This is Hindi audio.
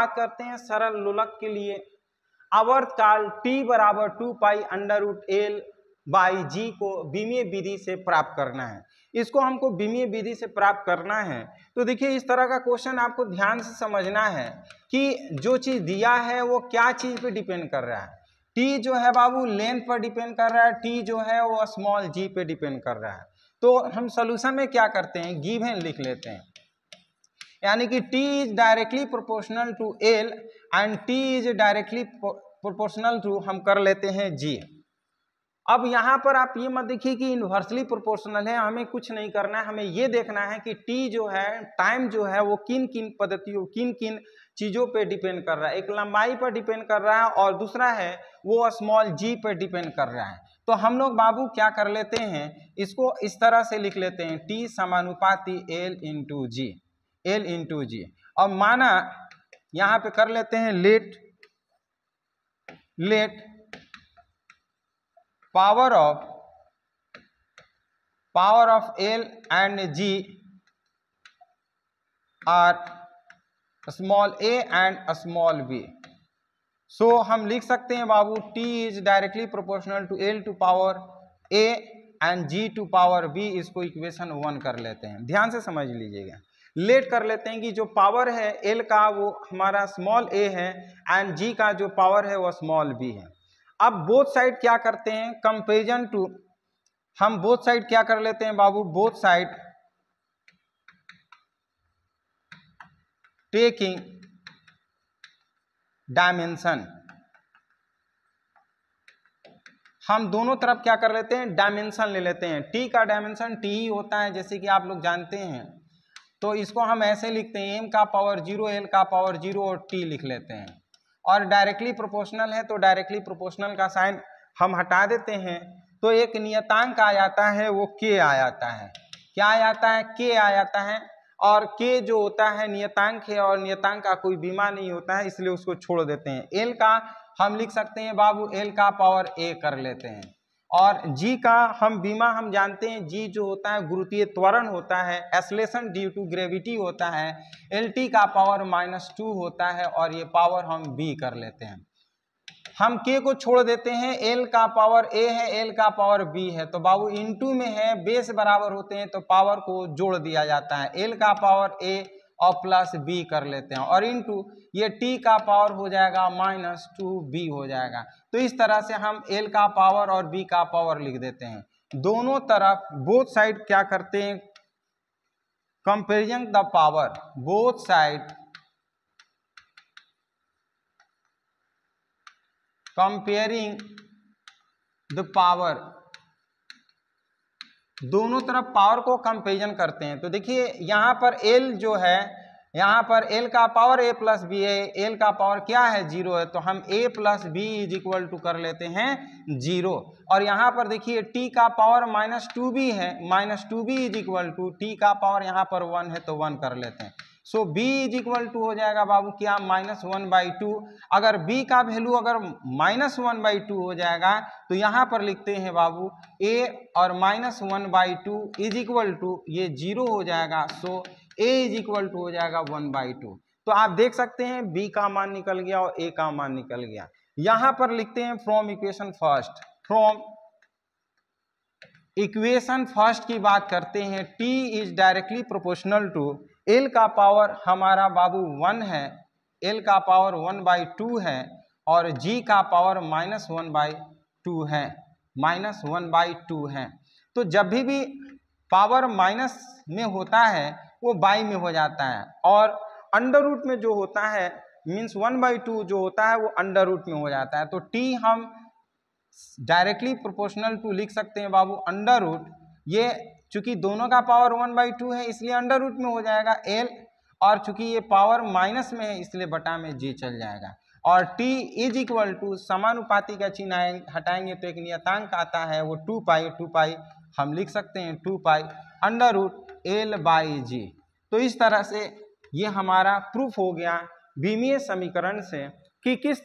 बात करते हैं सरल लोलक के लिए अवर्त काल टी बराबर two pi under root L by G को बीमीय विधि से प्राप्त करना है इसको हमको बीमीय विधि से प्राप्त करना है तो देखिए इस तरह का क्वेश्चन आपको ध्यान से समझना है कि जो चीज़ दिया है वो क्या चीज़ पे डिपेंड कर रहा है टी जो है बाबू लेंथ पर डिपेंड कर रहा है टी जो है वो स्मॉल जी पे डिपेंड कर रहा है तो हम सोल्यूशन में क्या करते हैं गिवेन लिख लेते हैं यानी कि T is directly proportional to L and T is directly proportional to हम कर लेते हैं जी अब यहाँ पर आप ये मत देखिए कि इन्वर्सली प्रोपोर्शनल है हमें कुछ नहीं करना है हमें ये देखना है कि टी जो है टाइम जो है वो किन किन पद्धतियों किन किन चीज़ों पे डिपेंड कर रहा है एक लंबाई पर डिपेंड कर रहा है और दूसरा है वो स्मॉल जी पर डिपेंड कर रहा है तो हम लोग बाबू क्या कर लेते हैं इसको इस तरह से लिख लेते हैं टी समानुपाती L into G L into G अब माना यहां पे कर लेते हैं let let power of power of L and G are small A and small B so हम लिख सकते हैं बाबू T is directly proportional to L to power A and G to power B इसको इक्वेशन वन कर लेते हैं ध्यान से समझ लीजिएगा लेट कर लेते हैं कि जो पावर है एल का वो हमारा स्मॉल ए है एंड जी का जो पावर है वो स्मॉल बी है अब बोथ साइड क्या करते हैं कंपेरिजन टू हम बोथ साइड क्या कर लेते हैं बाबू बोथ साइड टेकिंग डायमेंशन हम दोनों तरफ क्या कर लेते हैं डायमेंशन ले लेते हैं टी का डायमेंशन टी ही होता है जैसे कि आप लोग जानते हैं तो इसको हम ऐसे लिखते हैं एम का पावर जीरो एल का पावर जीरो और टी लिख लेते हैं और डायरेक्टली प्रोपोर्शनल है तो डायरेक्टली प्रोपोर्शनल का साइन हम हटा देते हैं तो एक नियतांक आ जाता है वो के आ जाता है क्या आ जाता है के आ जाता है और के जो होता है नियतांक है और नियतांक का कोई बीमा नहीं होता है इसलिए उसको छोड़ देते हैं एल का हम लिख सकते हैं बाबू एल का पावर ए कर लेते हैं और जी का हम बीमा हम जानते हैं जी जो होता है गुरुतीय त्वरण होता है एसलेशन ड्यू टू ग्रेविटी होता है एल टी का पावर माइनस टू होता है और ये पावर हम बी कर लेते हैं हम के को छोड़ देते हैं एल का पावर ए है एल का पावर बी है तो बाबू इनटू में है बेस बराबर होते हैं तो पावर को जोड़ दिया जाता है एल का पावर ए और प्लस बी कर लेते हैं और इनटू ये टी का पावर हो जाएगा माइनस टू बी हो जाएगा तो इस तरह से हम एल का पावर और बी का पावर लिख देते हैं दोनों तरफ बोथ साइड क्या करते हैं comparison the power both side comparing the power दोनों तरफ पावर को कंपेरिजन करते हैं तो देखिए यहाँ पर एल जो है यहाँ पर एल का पावर ए प्लस बी है एल का पावर क्या है जीरो है तो हम A plus B is equal to कर लेते हैं जीरो और यहाँ पर देखिए टी का पावर माइनस टू बी है minus two B is equal to T का पावर यहाँ पर वन है तो वन कर लेते हैं so b is equal to हो जाएगा बाबू क्या माइनस वन बाई टू अगर b का वैल्यू अगर माइनस वन बाई टू हो जाएगा तो यहाँ पर लिखते हैं बाबू a और minus one by two is equal to ये जीरो हो जाएगा सो so, a is equal to हो जाएगा वन बाई टू तो आप देख सकते हैं b का मान निकल गया और a का मान निकल गया यहाँ पर लिखते हैं from equation first from equation first की बात करते हैं t is directly proportional to L का पावर हमारा बाबू वन है एल का पावर वन बाई टू है और जी का power minus one by two है माइनस वन बाई टू है तो जब भी भी पावर माइनस में होता है वो बाई में हो जाता है और अंडर रूट में जो होता है मीन्स वन बाई टू जो होता है वो अंडर रूट में हो जाता है तो टी हम डायरेक्टली प्रोपोर्शनल टू लिख सकते हैं बाबू अंडर रूट ये चूंकि दोनों का पावर वन बाई टू है इसलिए अंडर रूट में हो जाएगा एल और चूंकि ये पावर माइनस में है इसलिए बटा में जे चल जाएगा और टी इज इक्वल टू समानुपाती का चिन्ह हटाएंगे तो एक नियतांक आता है वो टू पाई टू पाई हम लिख सकते हैं two pi under root L by G तो इस तरह से ये हमारा प्रूफ हो गया बीमीय समीकरण से कि किस